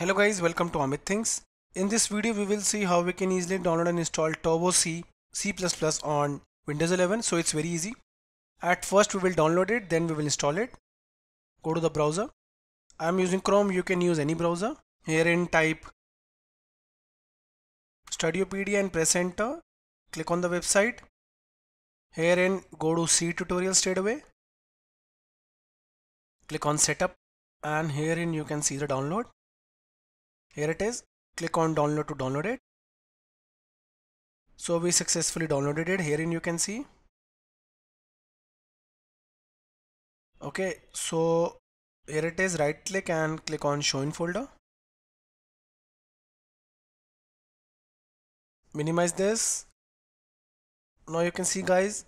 Hello guys, welcome to Amit Things. In this video, we will see how we can easily download and install Turbo C C++ on Windows 11. So it's very easy. At first, we will download it, then we will install it. Go to the browser. I'm using Chrome. You can use any browser. Here in type StudioPedia and press enter. Click on the website. Here in go to C tutorial straight away. Click on setup and here in you can see the download here it is. Click on download to download it. So we successfully downloaded it. Herein you can see. Okay, so here it is. Right click and click on show in folder. Minimize this. Now you can see guys,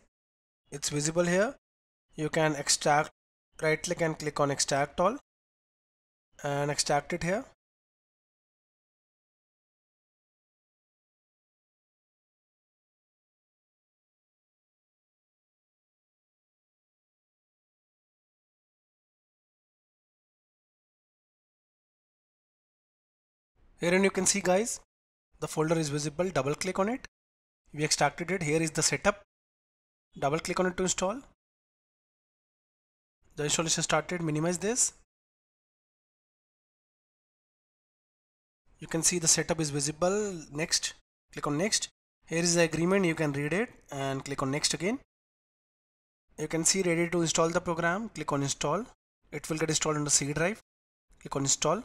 it's visible here. You can extract, right click and click on extract all and extract it here. Herein you can see guys, the folder is visible, double click on it. We extracted it, here is the setup. Double click on it to install. The installation started, minimize this. You can see the setup is visible, next, click on next. Here is the agreement, you can read it and click on next again. You can see ready to install the program, click on install. It will get installed on the C drive, click on install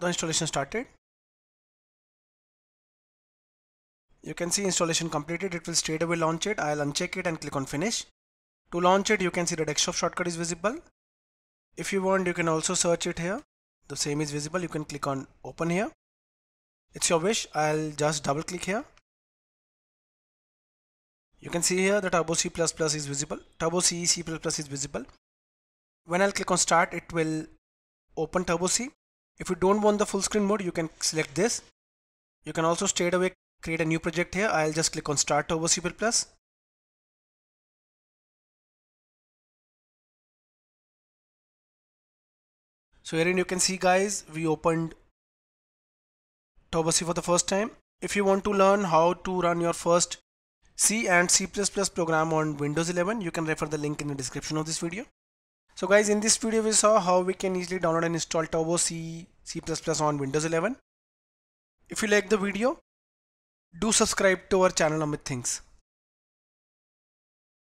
the installation started you can see installation completed it will straight away launch it I'll uncheck it and click on finish to launch it you can see the desktop shortcut is visible if you want you can also search it here the same is visible you can click on open here it's your wish I'll just double click here you can see here the Turbo C++ is visible Turbo C C++ is visible when I'll click on start it will open Turbo C if you don't want the full screen mode, you can select this. You can also straight away create a new project here. I'll just click on Start Turbo C++. So herein you can see guys, we opened Turbo C for the first time. If you want to learn how to run your first C and C++ program on Windows 11, you can refer the link in the description of this video. So guys, in this video we saw how we can easily download and install Turbo C, C++ on Windows 11. If you like the video, do subscribe to our channel Amit Things.